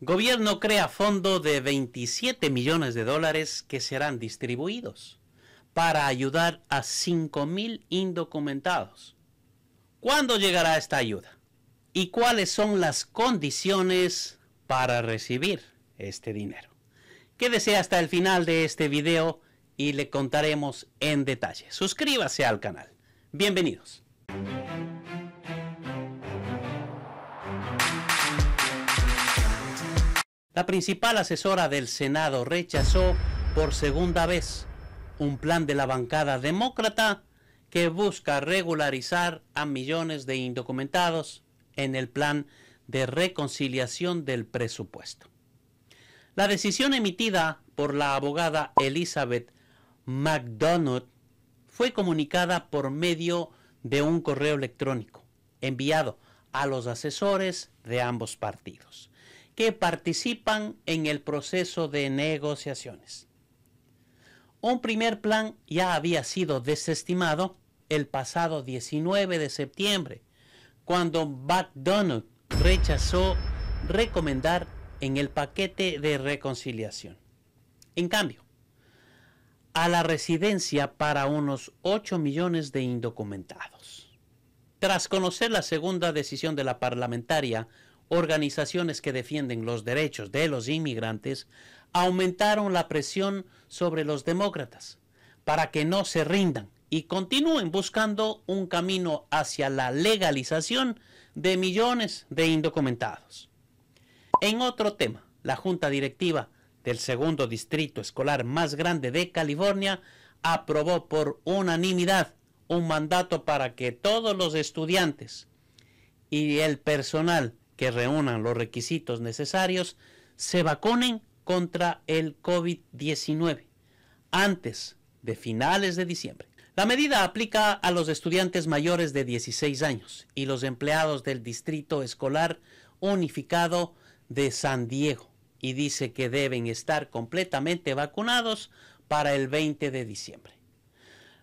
Gobierno crea fondo de 27 millones de dólares que serán distribuidos para ayudar a 5.000 indocumentados. ¿Cuándo llegará esta ayuda? ¿Y cuáles son las condiciones para recibir este dinero? Quédese hasta el final de este video y le contaremos en detalle. Suscríbase al canal. Bienvenidos. La principal asesora del Senado rechazó por segunda vez un plan de la bancada demócrata que busca regularizar a millones de indocumentados en el plan de reconciliación del presupuesto. La decisión emitida por la abogada Elizabeth McDonald fue comunicada por medio de un correo electrónico enviado a los asesores de ambos partidos que participan en el proceso de negociaciones. Un primer plan ya había sido desestimado el pasado 19 de septiembre, cuando McDonald rechazó recomendar en el paquete de reconciliación. En cambio, a la residencia para unos 8 millones de indocumentados. Tras conocer la segunda decisión de la parlamentaria organizaciones que defienden los derechos de los inmigrantes aumentaron la presión sobre los demócratas para que no se rindan y continúen buscando un camino hacia la legalización de millones de indocumentados. En otro tema, la Junta Directiva del segundo distrito escolar más grande de California aprobó por unanimidad un mandato para que todos los estudiantes y el personal que reúnan los requisitos necesarios se vacunen contra el COVID-19 antes de finales de diciembre. La medida aplica a los estudiantes mayores de 16 años y los empleados del Distrito Escolar Unificado de San Diego y dice que deben estar completamente vacunados para el 20 de diciembre.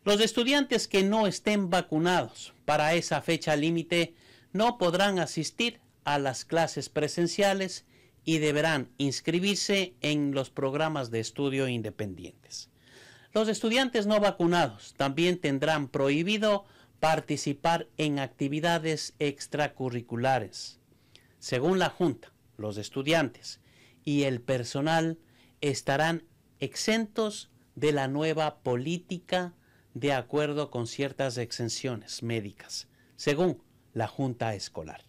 Los estudiantes que no estén vacunados para esa fecha límite no podrán asistir a las clases presenciales y deberán inscribirse en los programas de estudio independientes. Los estudiantes no vacunados también tendrán prohibido participar en actividades extracurriculares. Según la Junta, los estudiantes y el personal estarán exentos de la nueva política de acuerdo con ciertas exenciones médicas, según la Junta Escolar.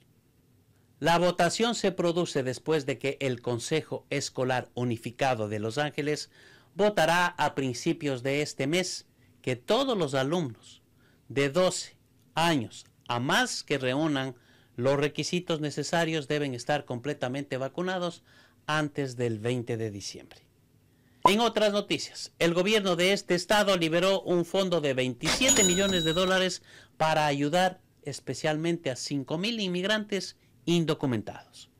La votación se produce después de que el Consejo Escolar Unificado de Los Ángeles votará a principios de este mes que todos los alumnos de 12 años a más que reúnan los requisitos necesarios deben estar completamente vacunados antes del 20 de diciembre. En otras noticias, el gobierno de este estado liberó un fondo de 27 millones de dólares para ayudar especialmente a mil inmigrantes indocumentados.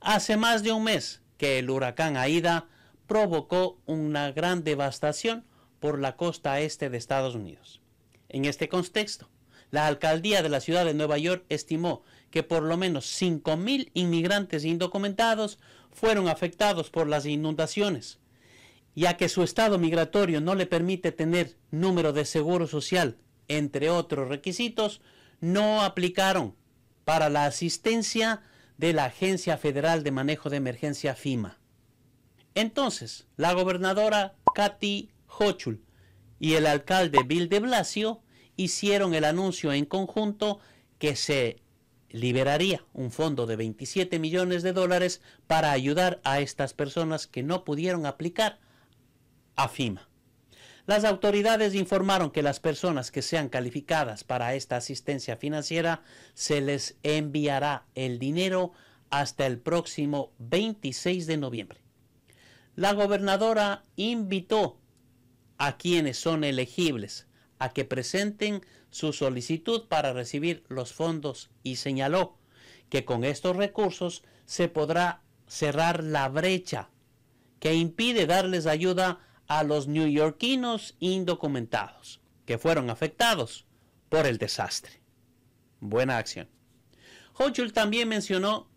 Hace más de un mes que el huracán Aida provocó una gran devastación por la costa este de Estados Unidos. En este contexto, la alcaldía de la ciudad de Nueva York estimó que por lo menos 5.000 inmigrantes indocumentados fueron afectados por las inundaciones, ya que su estado migratorio no le permite tener número de seguro social, entre otros requisitos, no aplicaron para la asistencia de la Agencia Federal de Manejo de Emergencia FIMA. Entonces, la gobernadora Katy Hochul y el alcalde Bill de Blasio hicieron el anuncio en conjunto que se liberaría un fondo de 27 millones de dólares para ayudar a estas personas que no pudieron aplicar a FIMA. Las autoridades informaron que las personas que sean calificadas para esta asistencia financiera se les enviará el dinero hasta el próximo 26 de noviembre. La gobernadora invitó a quienes son elegibles a que presenten su solicitud para recibir los fondos y señaló que con estos recursos se podrá cerrar la brecha que impide darles ayuda a los neoyorquinos indocumentados que fueron afectados por el desastre. Buena acción. Hochul también mencionó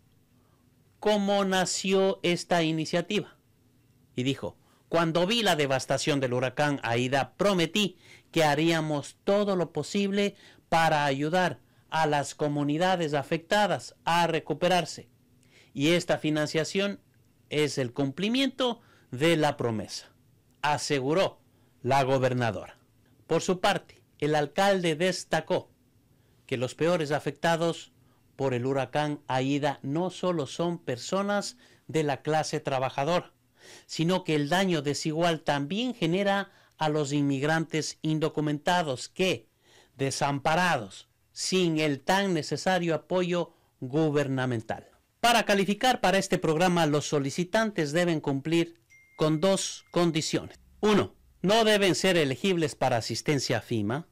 cómo nació esta iniciativa y dijo, cuando vi la devastación del huracán Aida, prometí que haríamos todo lo posible para ayudar a las comunidades afectadas a recuperarse. Y esta financiación es el cumplimiento de la promesa aseguró la gobernadora. Por su parte, el alcalde destacó que los peores afectados por el huracán Aida no solo son personas de la clase trabajadora, sino que el daño desigual también genera a los inmigrantes indocumentados que, desamparados, sin el tan necesario apoyo gubernamental. Para calificar para este programa, los solicitantes deben cumplir con dos condiciones. Uno, no deben ser elegibles para asistencia FIMA.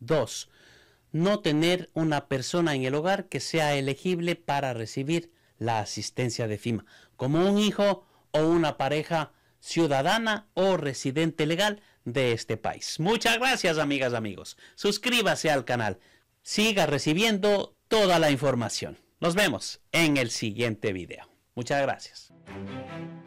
Dos, no tener una persona en el hogar que sea elegible para recibir la asistencia de FIMA, como un hijo o una pareja ciudadana o residente legal de este país. Muchas gracias amigas, amigos. Suscríbase al canal. Siga recibiendo toda la información. Nos vemos en el siguiente video. Muchas gracias.